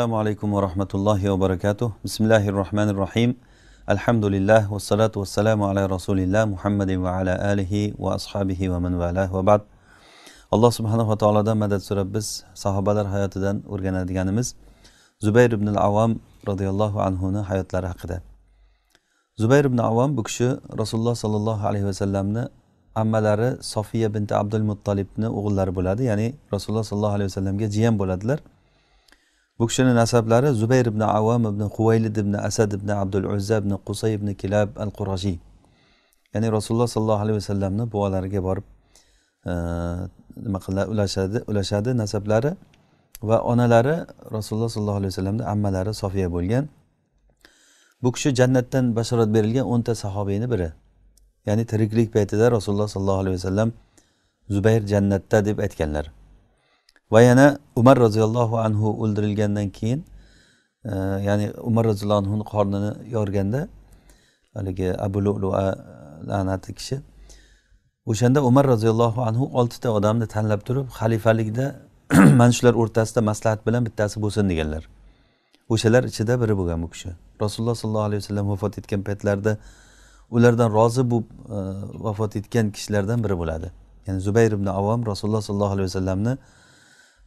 assalomu alaykum va rahmatullohi va barakatuh bismillahi rohmanir rohim alhamdulillah vassalotu vassalamu ala rasulilloh muhammadin va ala alihi va ashabihi va man valah va ba'd alloh subhanava taolodan madad so'rab biz sahobalar hayotidan o'rganadiganimiz zubayr ibn avom roziyallohu anhuni hayotlari haqida zubayr ibn avom bu kishi rasululloh sollallohu alayhi vasallamni ammalari sofiya binti abdul muttalibni o'g'illari bo'ladi ya'ni rasululloh sollallohu alayhi vasallamga jiyan bo'ladilar bu kishini nasablari zubayr ibn avam ibn huvaylid ibn asad ibn abdul uzza ibn qusay ibn kilab al qurashiy ya'ni rasululloh sollallohu alayhi vasallamni buvalariga borib e, nima qiladi ulashadi ulashadi nasablari va onalari rasululloh sollallohu alayhi vasallamni ammalari sofiya bo'lgan bu kishi jannatdan bashorat berilgan o'nta sahobiyni biri ya'ni tiriklik paytida rasululloh sollallohu alayhi vasallam zubayr jannatda deb aytganlar va yana umar roziyallohu anhu o'ldirilgandan keyin e, ya'ni umar roziyallohu anhuni qornini yorganda haligi abu lulua la'nati kishi o'shanda umar roziyallohu anhu oltita odamni tanlab turib xalifalikda mana shular o'rtasida maslahat bilan bittasi bo'lsin deganlar o'shalar ichida biri bo'lgan bu kishi rasululloh sollallohu alayhi vasallam vafot etgan paytlarida ulardan rozi bo'lib e, vafot etgan kishilardan biri bo'ladi ya'ni zubayr ibn avom rasululloh sollallohu alayhi vasallamni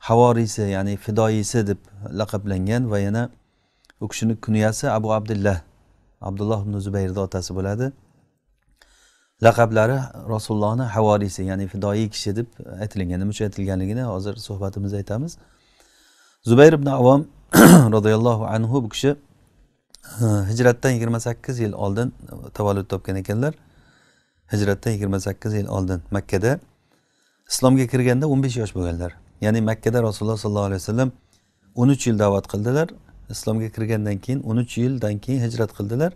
havoriysi ya'ni fidoyisi deb laqablangan va yana u kishini kunyasi abu abdullah abdulloh ibn zubayrni otasi bo'ladi laqablari rasulullohni havoriysi ya'ni fidoyi kishi deb aytilgan nima uchun aytilganligini hozir suhbatimizda aytamiz zubayr ibn avom roziyallohu anhu bu kishi e, hijratdan yigirma sakkiz yil oldin tavallud topgan ekanlar hijratdan yigirma sakkiz yil oldin makkada islomga kirganda o'n besh yosh bo'lganlar ya'ni makkada rasululloh sollallohu alayhi vasallam o'n uch yil da'vat qildilar islomga kirgandan keyin o'n uch yildan keyin hijrat qildilar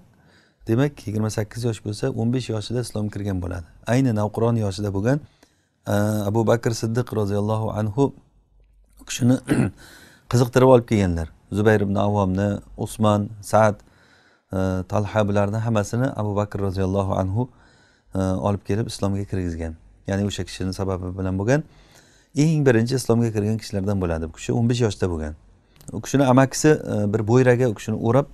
demak yigirma sakkiz yosh bo'lsa o'n besh yoshida islomga kirgan bo'ladi ayni navqiron yoshida bo'lgan e, abu bakr siddiq roziyallohu anhu u kishini qiziqtirib olib kelganlar zubayr ibn avvomni usmon sad e, talha bularni hammasini abu bakr roziyallohu anhu e, olib kelib islomga kirgizgan ya'ni o'sha kishini sababi bilan bo'lgan eng birinchi islomga kirgan kishilardan bo'ladi bu kishi o'n besh yoshda bo'lgan u kishini amakisi e, bir bo'yraga u kishini o'rab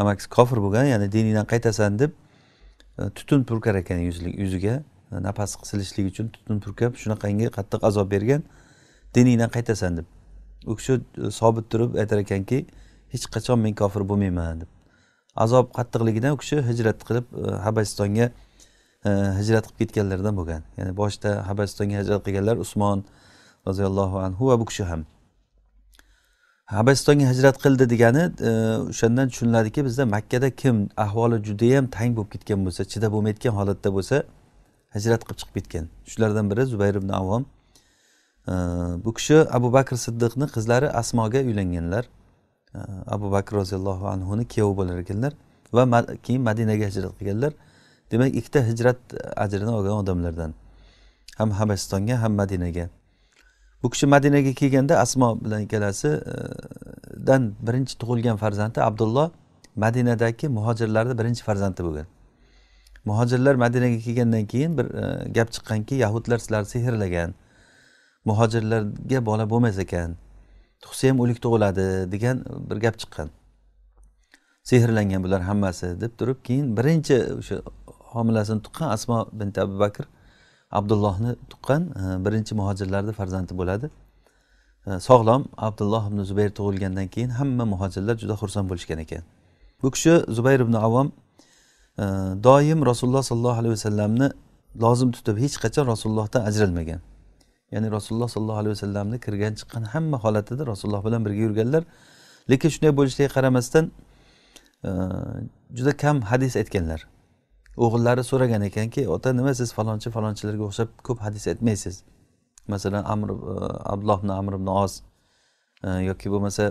amakisi kofir bo'lgan ya'ni diningdan qaytasan deb e, tutun purkar ekan yuziga e, nafas qisilishligi uchun tutun purkab shunaqangi qattiq azob bergan diningdan qaytasan deb u kishi sobit turib aytar ekanki hech qachon men kofir bo'lmayman deb azob qattiqligidan u kishi hijrat qilib habasistonga hijrat qilib ketganlardan bo'lgan ya'ni boshida habasistonga hijrat qilganlar usmon roziyallohu anhu va bu kishi ham habasistonga hijrat qildi degani e, o'shandan tushuniladiki bizda makkada kim ahvoli judayam tang bo'lib ketgan bo'lsa chidab bo'lmayotgan holatda bo'lsa hijrat qilib chiqib ketgan shulardan biri zubayr ibn avom bu kishi abu bakr siddiqni qizlari asmoga uylanganlar abu bakr roziyallohu anhuni kuyovi bo'lar ekanlar va keyin madinaga hijrat qilganlar demak ikkita hijrat ajrini olgan odamlardan ham habasistonga ham madinaga bu kishi madinaga kelganda asmo bilan ikkalasidan e, birinchi tug'ilgan farzandi abdulloh madinadagi muhojirlarni birinchi farzandi bo'lgan muhojirlar madinaga kelgandan keyin bir e, gap chiqqanki yahudlar sizlarni sehrlagan muhojirlarga bola bo'lmas ekan tug'sa ham o'lik tug'iladi degan bir gap chiqqan sehrlangan bular hammasi deb turib keyin birinchi o'sha homilasini tuqqan asmo bint abu bakr abdullohni tuqqan e, birinchi muhojirlarni farzandi bo'ladi e, sog'lom abdulloh ibn zubayr tug'ilgandan keyin hamma muhojirlar juda xursand bo'lishgan ekan bu kishi zubayr ibn avom e, doim rasululloh sollallohu alayhi vasallamni lozim tutib hech qachon rasulullohdan ajralmagan ya'ni rasululloh sollallohu alayhi vasallamni kirgan chiqqan hamma holatida rasululloh bilan birga yurganlar lekin shunday bo'lishiga qaramasdan juda kam hadis aytganlar o'g'illari so'ragan ekanki ota nima siz falonchi falonchilarga o'xshab ko'p hadis aytmaysiz masalan amr e, abdulloh ibn amr ibn oz e, yoki bo'lmasa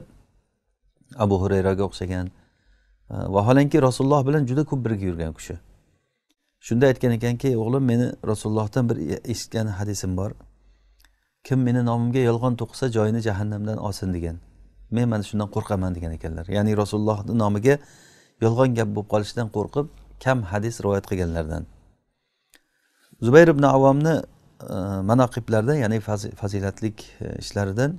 abu xurayraga o'xshagan e, vaholanki rasululloh bilan juda ko'p birga yurgan kishi shunda aytgan ekanki o'g'lim meni rasulullohdan bir eshitgan hadisim bor kim meni nomimga yolg'on to'qisa joyini jahannamdan olsin degan men mana shundan qo'rqaman degan ekanlar ya'ni rasulullohni nomiga yolg'on gap bo'lib qolishidan qo'rqib kam hadis rivoyat qilganlardan zubayr ibn avomni e, manoqiblarda ya'ni fazilatlik e, ishlaridan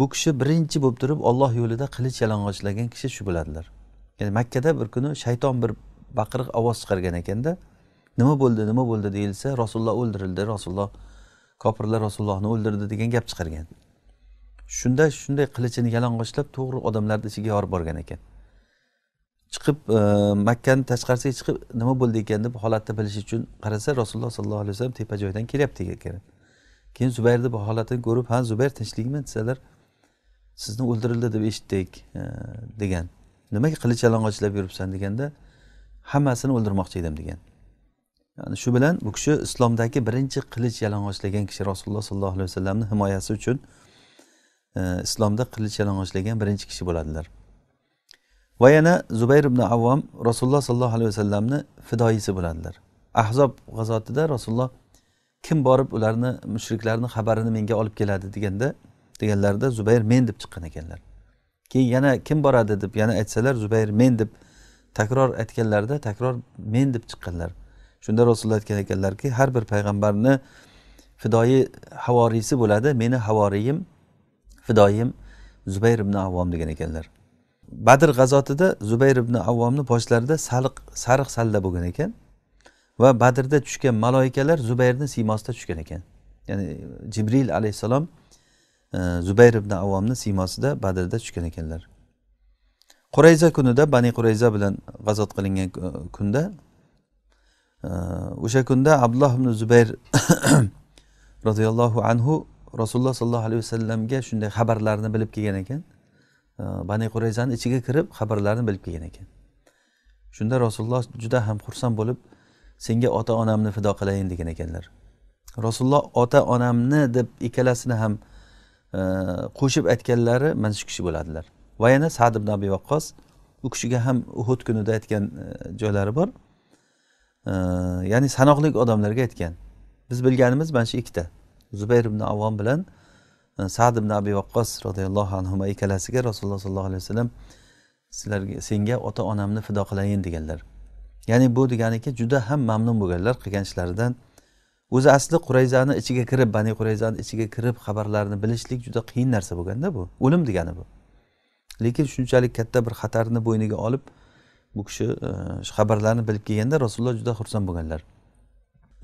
bu kishi birinchi bo'lib turib olloh yo'lida qilich yalang'ochlagan kishi shu bo'ladilar ya'ni makkada bir kuni shayton bir baqiriq ovoz chiqargan ekanda nima bo'ldi nima bo'ldi deyilsa rasululloh o'ldirildi rasululloh kofirlar rasulullohni o'ldirdi degan gap chiqargan shunda shunday qilichini yalang'ochlab to'g'ri odamlarni ichiga yorib borgan ekan chiqib e, makkani tashqarisiga chiqib nima bo'ldi ekan deb holatni bilish uchun qarasa rasululloh sollallohu alayhi vasallam tepa joydan kelyapti ekan keyin zubayrni bu holatini ko'rib ha zubayr tinchlikmi desalar sizni o'ldirildi deb eshitdik e, degan nimaga qilich yalang'ochlab yuribsan deganda hammasini o'ldirmoqchi edim degan ya'ni shu bilan bu kishi islomdagi birinchi qilich yalang'ochlagan kishi rasululloh sollallohu alayhi vasallamni himoyasi uchun e, islomda qilich yalang'ochlagan birinchi kishi bo'ladilar va yana zubayr ibn avvom rasululloh sollallohu alayhi vasallamni fidoyisi bo'ladilar ahzob g'azotida rasululloh kim borib ularni mushriklarni xabarini menga olib keladi deganda deganlarida zubayr men deb chiqqan ekanlar keyin yana kim boradi deb yana aytsalar zubayr men deb takror aytganlarida takror men deb chiqqanlar shunda rasululloh aytgan ekanlarki har bir payg'ambarni fidoyi havoriysi bo'ladi meni havoriyim fidoyim zubayr ibn avvom degan ekanlar badr g'azotida zubayr ibn avvomni boshlarida saliq sariq salda bo'lgan ekan va badrda tushgan maloikalar zubayrni siymosida tushgan ekan ya'ni jibril alayhissalom e, zubayr ibn avvomni siymosida badrda tushgan ekanlar qurayza kunida bani qurayza bilan g'azot qilingan e, kunda e, o'sha kunda abdulloh ibn zubayr roziyallohu anhu rasululloh sollallohu alayhi vasallamga shunday xabarlarni bilib kelgan ekan bani qurayzani ichiga kirib xabarlarni bilib kelgan ekan shunda rasululloh juda ham xursand bo'lib senga ota onamni fido qilayin degan ekanlar rasululloh ota onamni deb ikkalasini ham e, qo'shib aytganlari mana shu kishi bo'ladilar va yana sad ibn abi vaqqos u kishiga ham uhud kunida aytgan e, joylari bor e, ya'ni sanoqli odamlarga aytgan biz bilganimiz mana shu ikkita zubayr ibn avvom bilan sad ibn abi vaqqos roziyallohu anhu ikkalasiga rasululloh sollallohu alayhi vasallam sizlarga senga ota onamni fido qilayin deganlar ya'ni bu deganiki juda ham mamnun bo'lganlar qilgan ishlaridan o'zi asli qurayzani ichiga kirib bani qurayzani ichiga kirib xabarlarni bilishlik juda qiyin narsa bo'lganda bu o'lim degani bu lekin shunchalik katta bir xatarni bo'yniga olib bu kishi e, xabarlarni bilib kelganda rasululloh juda xursand bo'lganlar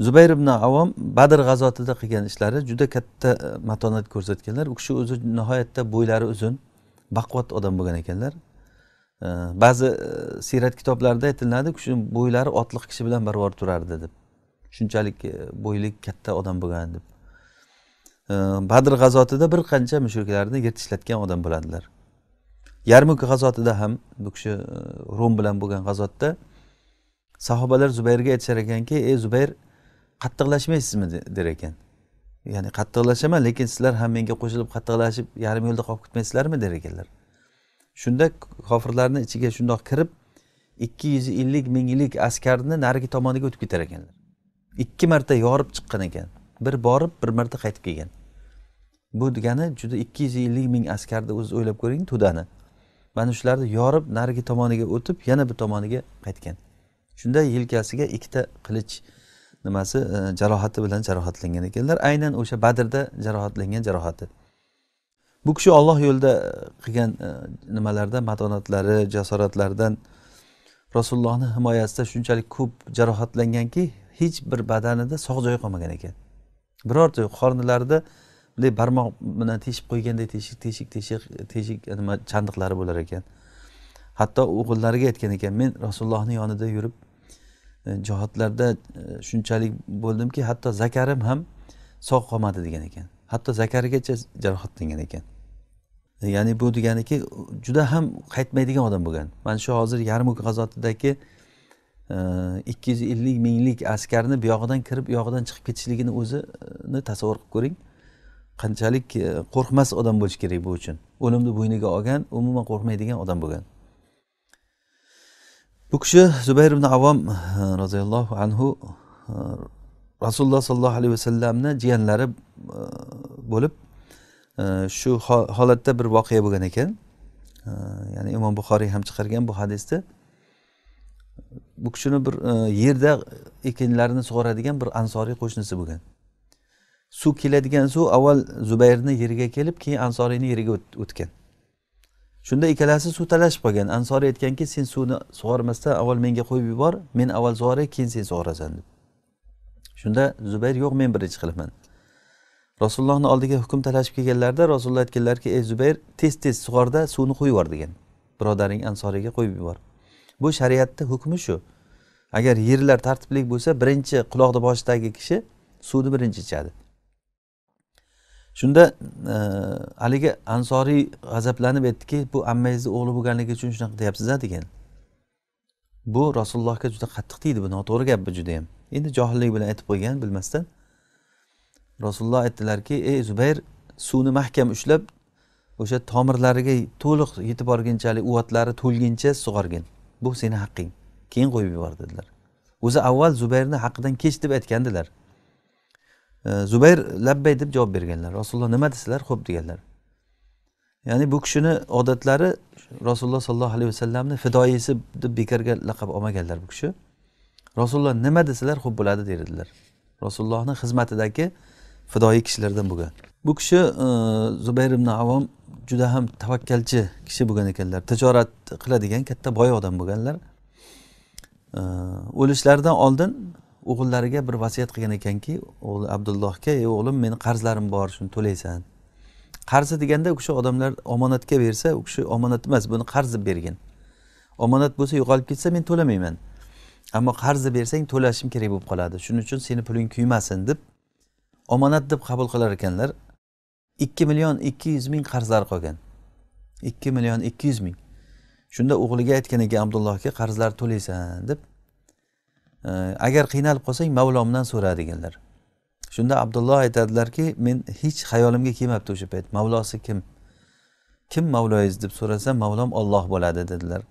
zubayr ibn avom badr g'azotida qilgan ishlari juda katta e, matonat ko'rsatganlar u kishi o'zi nihoyatda bo'ylari uzun baquvvat odam bo'lgan ekanlar e, ba'zi e, siyrat kitoblarida aytiladi u kishi bo'ylari otliq kishi bilan barobar turardi deb shunchalik bo'yli katta odam bo'lgan deb badr g'azotida bir qancha mushriklarni yirtishlatgan odam bo'ladilar yarmuk g'azotida ham bu kishi rom bilan bo'lgan g'azotda sahobalar zubayrga aytishar ekanki ey zubayr qattiqlashmaysizmi der ekan ya'ni qattiqlashaman lekin sizlar ham menga qo'shilib qattiqlashib yarim yo'lda qolib ketmaysizlarmi der ekanlar shunda kofirlarni ichiga shundoq kirib ikki yuz ellik minglik askarni narigi tomoniga o'tib ketar ekanlar ikki marta yorib chiqqan ekan bir borib bir marta qaytib kelgan bu degani juda ikki yuz ellik ming askarni o'zi o'ylab ko'ring to'dani mana shularni yorib narigi tomoniga o'tib yana bir tomoniga qaytgan shunda yelkasiga ikkita qilich nimasi e, jarohati bilan jarohatlangan ekanlar aynan o'sha badrda jarohatlangan jarohati bu kishi olloh yo'lida e, qilgan e, nimalarda matonatlari jasoratlaridan rasulullohni himoyasida shunchalik ko'p jarohatlanganki hech bir badanida sog' joyi qolmagan ekan birorta qornilarida bunday barmoq bilan teshib qo'yganday teshik teshik teshik teshik nima chandiqlari bo'lar ekan hatto o'g'illariga aytgan ekan men rasulullohni yonida yurib E, jihodlarda e, shunchalik bo'ldimki hatto zakarim ham sog' qolmadi degan ekan hatto zakarigacha jarohatlangan ekan e, ya'ni bu deganiki juda ham qaytmaydigan odam bo'lgan mana shu hozir yarmuk g'azotidagi ikki yuz ellik minglik askarni buyog'idan kirib buyog'idan chiqib ketishligini o'zini tasavvur qilib ko'ring qanchalik qo'rqmas odam bo'lishi kerak bu uchun o'limni bo'yniga olgan umuman qo'rqmaydigan odam bo'lgan bu kishi zubayr ibn avom eh, roziyallohu anhu eh, rasululloh sollallohu alayhi vasallamni jiyanlari eh, bo'lib shu holatda bir voqea bo'lgan ekan ya'ni imom buxoriy ham chiqargan bu hadisni bu kishini bir yerda ekinlarini sug'oradigan bir ansoriy qo'shnisi bo'lgan suv keladigan suv avval zubayrni yeriga kelib keyin ansoriyni yeriga o'tgan shunda ikkalasi suv talashib qolgan ansoriy aytganki sen suvni sug'ormasdan avval menga qo'yib yubor men avval sug'oray keyin sen sug'orasan deb shunda zubayr yo'q men birinchi qilaman rasulullohni oldiga hukm talashib kelganlarida rasululloh aytganlarki ey zubayr tez tez sug'orda suvni qo'yib yubor degan birodaring ansoriyga qo'yib yubor bu shariatni hukmi shu agar yerlar tartibli bo'lsa birinchi quloqni boshidagi kishi suvni birinchi ichadi shunda e, haligi ansoriy g'azablanib aytdiki bu ammangizni o'g'li bo'lganligi uchun shunaqa deyapsiza degan bu rasulullohga juda qattiq tegdi bu noto'g'ri gap bu judayam endi johillik bilan aytib qo'ygan bilmasdan rasululloh aytdilarki ey zubayr suvni mahkam ushlab o'sha tomirlariga to'liq yetib borgunchalik uvatlari to'lguncha sug'orgin bu seni haqqing keyin qo'yib yubor dedilar o'zi avval zubayrni haqqidan kech deb aytgandilar zubayr labbay deb javob berganlar rasululloh nima desalar ho'p deganlar ya'ni bu kishini odatlari rasululloh sollallohu alayhi vasallamni fidoyisi deb bekorga laqab olmaganlar bu kishi rasululloh nima desalar ho'p bo'ladi derdilar rasulullohni xizmatidagi fidoyi kishilardan bo'lgan bu kishi e, zubayr ibn avom juda ham tavakkalchi kishi bo'lgan ekanlar tijorat qiladigan katta boy odam bo'lganlar e, o'lishlaridan oldin o'g'illariga bir vasiyat qilgan ekanki o'g'li abdullohga ey o'g'lim meni qarzlarim bor shuni to'laysan qarzi deganda kishi odamlar omonatga bersa u kishi omonat emas buni qarz deb bergan omonat bo'lsa yo'qolib ketsa men to'lamayman ammo qarzni bersang to'lashim kerak bo'lib qoladi shuning uchun seni puling kuymasin deb omonat deb qabul qilar ekanlar ikki million ikki yuz ming qarzlari qolgan ikki million ikki yuz ming shunda o'g'liga aytgan ekan abdullohga qarzlar to'laysan deb agar qiynalib qolsang mavlomdan so'ra deganlar shunda abdulloh aytadilarki men hech xayolimga kelmabdi o'sha payt mavlosi kim kim mavloyiz deb so'rasa mavlom olloh bo'ladi dedilar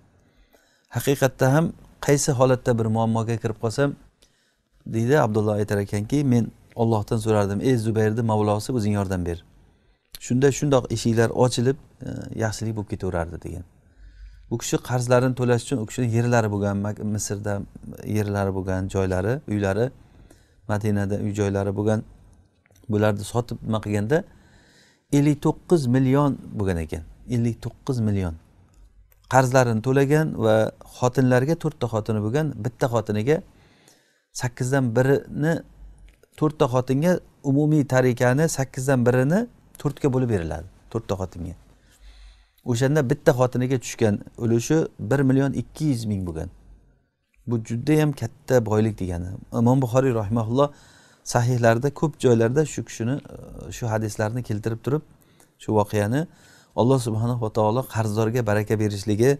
haqiqatda ham qaysi holatda bir muammoga kirib qolsam deydi abdulloh aytar ekanki men ollohdan so'rardim ey zubayrni mavlosi o'zing yordam ber shunda shundoq eshiklar ochilib e, yaxshilik bo'lib ketaverardi degan bu kishi qarzlarini to'lash uchun u kishini yerlari bo'lgan misrda yerlari bo'lgan joylari uylari madinada uy joylari bo'lgan bularni sotib nima qilganda ellik to'qqiz million bo'lgan ekan ellik to'qqiz million qarzlarini to'lagan va xotinlarga to'rtta xotini bo'lgan bitta xotiniga sakkizdan birini to'rtta xotinga umumiy tarikani sakkizdan birini to'rtga bo'lib beriladi to'rtta xotinga o'shanda bitta xotiniga tushgan ulushi bir million ikki yuz ming bo'lgan bu judayam katta boylik degani imom buxoriy rahimaulloh sahihlarida ko'p joylarda shu kishini e, shu hadislarni keltirib turib shu voqeani alloh subhanahu va taolo qarzdorga baraka berishligi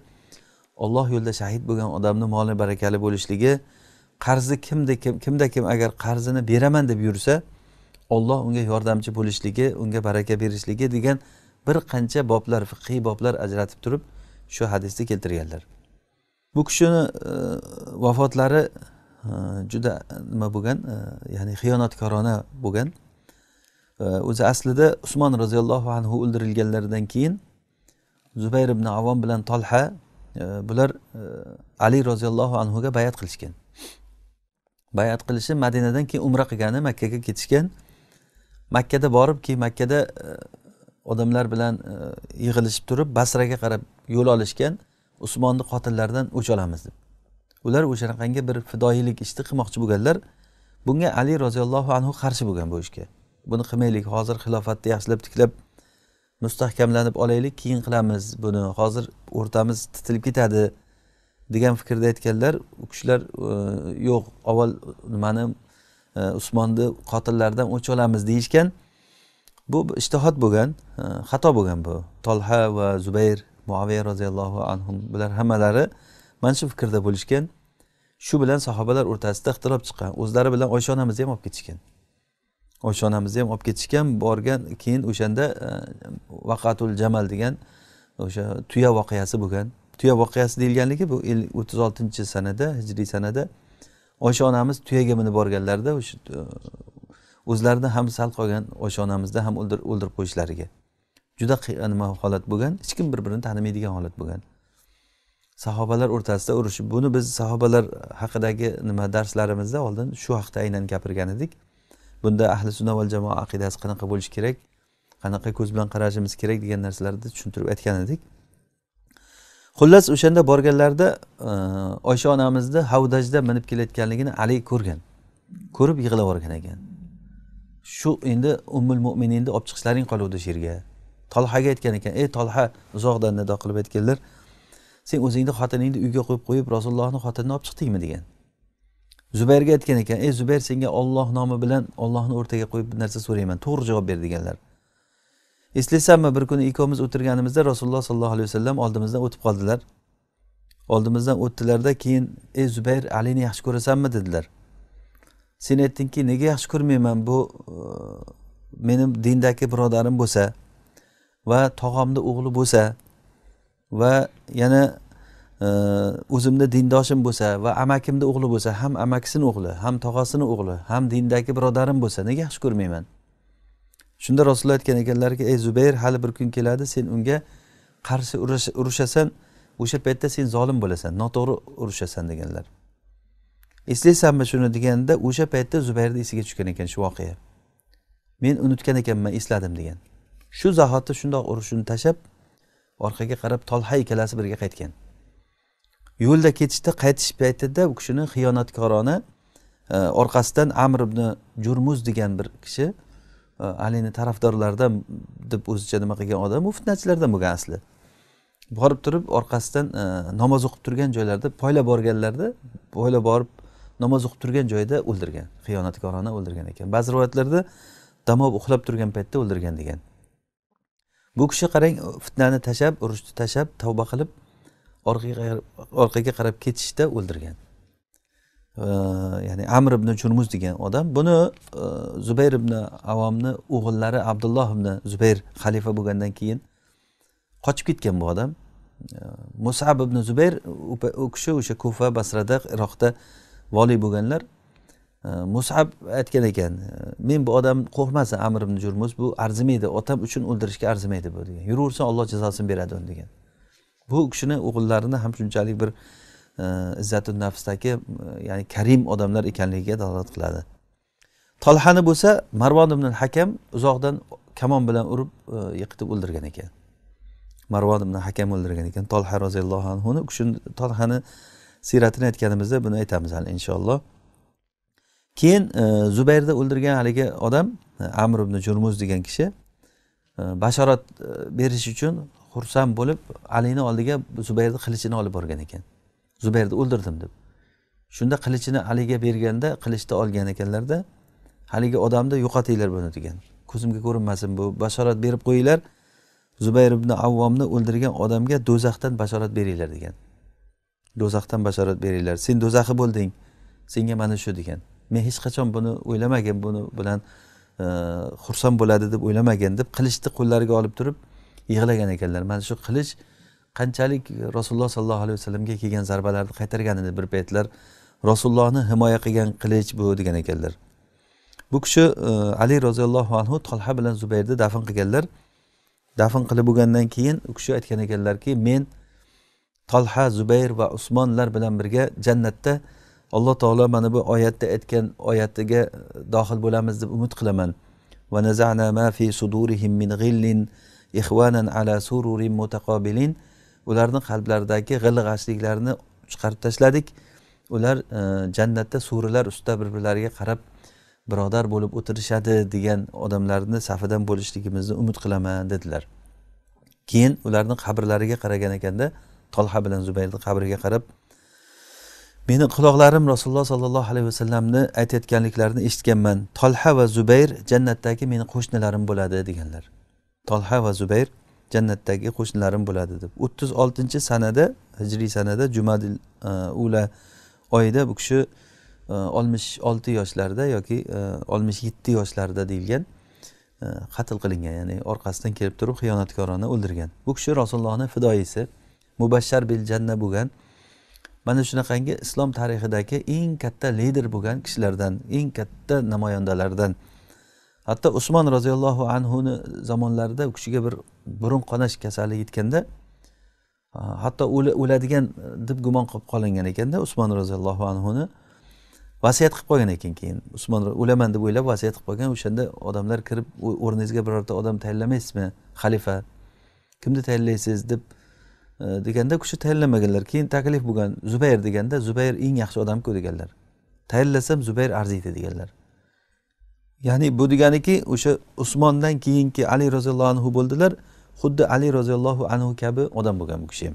olloh yo'lida shahid bo'lgan odamni moli barakali bo'lishligi qarzni kimda kim kimda kim agar qarzini beraman deb yursa olloh unga yordamchi bo'lishligi unga baraka berishligi degan bir qancha boblar fiqiy boblar ajratib turib shu hadisda keltirganlar bu kishini e, vafotlari e, juda nima bo'lgan e, ya'ni xiyonatkorona bo'lgan e, o'zi aslida usmon roziyallohu anhu o'ldirilganlaridan keyin zubayr ibn avon bilan tolha bular ali roziyallohu anhuga bayat qilishgan bayat qilishi madinadan keyin umra qilgani makkaga ketishgan makkada borib keyin makkada odamlar bilan e, yig'ilishib turib basraga qarab yo'l olishgan usmonni qotillaridan o'ch olamiz deb ular o'shanaqangi bir fidoyilik ishni qilmoqchi bo'lganlar bunga ali roziyallohu anhu qarshi bo'lgan bu ishga buni qilmaylik hozir xilofatni yaxshilab tiklab mustahkamlanib olaylik keyin qilamiz buni hozir o'rtamiz titilib ketadi degan fikrda aytganlar u kishilar e, yo'q avval nimani e, usmonni qotillaridan o'ch olamiz deyishgan bu ishtihod bo'lgan e, xato bo'lgan bu tolha va zubayr muaviya roziyallohu anhu bular hammalari mana shu fikrda bo'lishgan shu bilan sahobalar o'rtasida ixtilof chiqqan o'zlari bilan oysha onamizni ham olib ketishgan oysha onamizni ham olib ketishgan borgan keyin o'shanda e, vaqatul jamal degan o'sha tuya voqeasi bo'lgan tuya voqeasi deyilganligi bu o'ttiz oltinchi sanada hijriy sanada oysha onamiz tuyaga minib borganlarida o'sha e, o'zlarini ham sal qolgan o'sha onamizni ham o'ldirib qo'yishlariga juda nima holat bo'lgan hech kim bir birini tanimaydigan holat bo'lgan sahobalar o'rtasida urushib buni biz sahobalar haqidagi nima darslarimizda oldin shu haqda aynan gapirgan edik bunda ahli sunna val jamoa aqidasi qanaqa bo'lishi kerak qanaqa ko'z bilan qarashimiz kerak degan narsalarni tushuntirib aytgan edik xullas o'shanda borganlarida e, oysha onamizni havdajda minib kelayotganligini ali ko'rgan ko'rib yig'lab yuborgan ekan shu endi ummul mo'mininni olib chiqishlaring qoluvdi shu yerga tolhaga aytgan ekan ey tolha uzoqdan nido qilib aytganlar sen o'zingni xotiningni uyga qo'yib qo'yib rasulullohni xotinini olib chiqdingmi degan zubayrga aytgan ekan ey zubayr senga olloh nomi bilan ollohni o'rtaga qo'yib bir narsa so'rayman to'g'ri javob ber deganlar eslaysanmi bir kuni ikkovimiz o'tirganimizda rasululloh sollallohu alayhi vasallam oldimizdan o'tib qoldilar oldimizdan o'tdilarda keyin ey zubayr alini yaxshi ko'rasanmi dedilar sen aytdingki nega yaxshi ko'rmayman bu e, meni dindagi birodarim bo'lsa va tog'amni o'g'li bo'lsa va yana e, o'zimni dindoshim bo'lsa va amakimni o'g'li bo'lsa ham amakisini o'g'li ham tog'asini o'g'li ham dindagi birodarim bo'lsa nega yaxshi ko'rmayman shunda rasululloh aytgan ekanlarki ey zubayr hali bir kun keladi sen unga qarshi urushasan o'sha paytda sen zolim bo'lasan noto'g'ri urushasan deganlar eslaysanmi shuni deganda o'sha paytda zubayrni esiga tushgan ekan shu voqea men unutgan ekanman esladim degan shu zahoti shundoq urushini tashlab orqaga qarab tolha ikkalasi birga qaytgan yo'lda ketishda qaytish paytida u kishini xiyonatkorona e, orqasidan amr ibn jurmuz degan bir kishi e, alini tarafdorlaridan deb o'zicha nima qilgan odam u fitnachilardan bo'lgan asli borib turib orqasidan e, namoz o'qib turgan joylarida poylab borganlarda poylab borib namoz o'qib turgan joyida o'ldirgan xiyonatkorona o'ldirgan ekan ba'zi rivoyatlarda damob uxlab turgan paytda o'ldirgan degan bu kishi qarang fitnani tashlab urushni tashlab tavba qilib orqaga qarab ketishda o'ldirgan ya'ni amr ibn churmuz degan odam buni zubayr ibn avomni o'g'illari abdulloh ibn zubayr xalifa bo'lgandan keyin qochib ketgan bu odam musab ibn zubayr u kishi o'sha kufa basrada iroqda voliy bo'lganlar e, musab aytgan ekan e, men bu odam qo'rqmasin amir ibn jurmuz bu arzimaydi otam uchun o'ldirishga arzimaydi bu degan yuraversa olloh jazosini beradi uni degan bu kishini o'g'illarini ham shunchalik bir e, izzatu nafsdagi ya'ni karim odamlar ekanligiga dalolat qiladi tolhani bo'lsa marvon ibn hakam uzoqdan kamon bilan urib yiqitib o'ldirgan ekan marvon ibn hakam o'ldirgan ekan tolha roziyallohu anhuni u kishini tolhani siyratini aytganimizda buni aytamiz hali inshaalloh keyin e, zubayrni o'ldirgan haligi odam e, amr ibn jurmuz degan kishi e, bashorat e, berish uchun xursand bo'lib alini oldiga zubayrni qilichini olib borgan ekan zubayrni o'ldirdim deb shunda qilichini aliga berganda qilichni olgan ekanlarda haligi odamni yo'qotinglar buni degan ko'zimga ko'rinmasin bu bashorat berib qo'yinglar zubayr ibn avvomni o'ldirgan odamga do'zaxdan bashorat beringlar degan do'zaxdan bashorat beringlar sen do'zaxi bo'lding senga mana shu degan men hech qachon buni o'ylamagin buni bilan e, xursand bo'ladi deb o'ylamagin deb qilichni qo'llariga olib turib yig'lagan ekanlar mana shu qilich qanchalik rasululloh sollallohu alayhi vasallamga kelgan zarbalarni qaytarganini bir paytlar rasulullohni himoya qilgan qilich bu degan ekanlar bu kishi e, ali roziyallohu anhu tolha bilan zubayrni dafn qilganlar dafn qilib bo'lgandan keyin u kishi aytgan ekanlarki men tolha zubayr va usmonlar bilan birga jannatda alloh taolo mana bu oyatda aytgan oyatiga e, dohil bo'lamiz deb umid qilaman va ma fi sudurihim min ala sururin mutaqobilin ularni qalblaridagi g'ashliklarni chiqarib tashladik ular e, jannatda so'rilar ustida bir birlariga qarab birodar bo'lib o'tirishadi degan odamlarni safidan bo'lishligimizni umid qilaman dedilar keyin ularni qabrlariga qaragan ekanda tolha bilan zubayrni qabriga qarab meni quloqlarim rasululloh sollallohu alayhi vasallamni aytayotganliklarini eshitganman tolha va zubayr jannatdagi meni qo'shnilarim bo'ladi deganlar tolha va zubayr jannatdagi qo'shnilarim bo'ladi deb o'ttiz oltinchi sanada hijriy sanada jumadil e, ula oyida bu kishi e, oltmish olti yoshlarida yoki e, oltmish yetti yoshlarida deyilgan qatl qilingan ya'ni orqasidan kelib turib xiyonatkorona o'ldirgan bu kishi rasulullohni fidoyisi mubashshar bil janna bo'lgan mana shunaqangi islom tarixidagi eng katta lider bo'lgan kishilardan eng katta namoyandalardan hatto usmon roziyallohu anhuni zamonlarida u kishiga bir burun qonash kasali yetganda hatto o'ladigan deb gumon qilib qolingan ekanda usmon roziyallohu anhuni vasiyat qilib qolgan ekan keyin usmon o'laman deb o'ylab vasiyat qilib qolgan o'shanda odamlar kirib o'rningizga birorta odam tayinlamaysizmi xalifa kimni tayinlaysiz deb deganda u kishi tayinlamaganlar keyin taklif bo'lgan zubayr deganda zubayr eng yaxshi odamku deganlar tayinlasam zubayr arziydi deganlar ya'ni bu deganiki o'sha usmondan keyingi ali roziyallohu anhu bo'ldilar xuddi ali roziyallohu anhu kabi odam bo'lgan bu kishi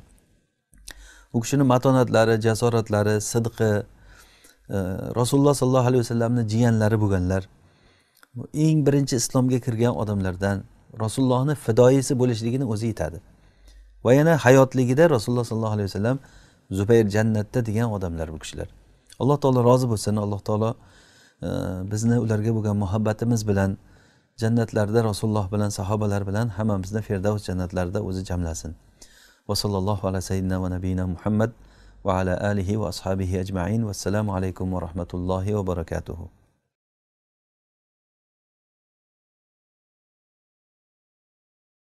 u kishini matonatlari jasoratlari sidqi e, rasululloh sollallohu alayhi vasallamni jiyanlari bo'lganlar eng birinchi islomga kirgan odamlardan rasulullohni fidoyisi bo'lishligini o'zi aytadi va yana hayotligida rasululloh sollallohu alayhi vasallam zubayr jannatda degan odamlar bu kishilar alloh taolo rozi bo'lsin alloh taolo e, bizni ularga bo'lgan muhabbatimiz bilan jannatlarda rasululloh bilan sahobalar bilan hammamizni ferdavs jannatlarida o'zi jamlasin va sallallohu ala sayyidina va nabiyina muhammad va ala alihi va ashabihi ajmain vassalomu alaykum va rahmatullohi va barakatuhu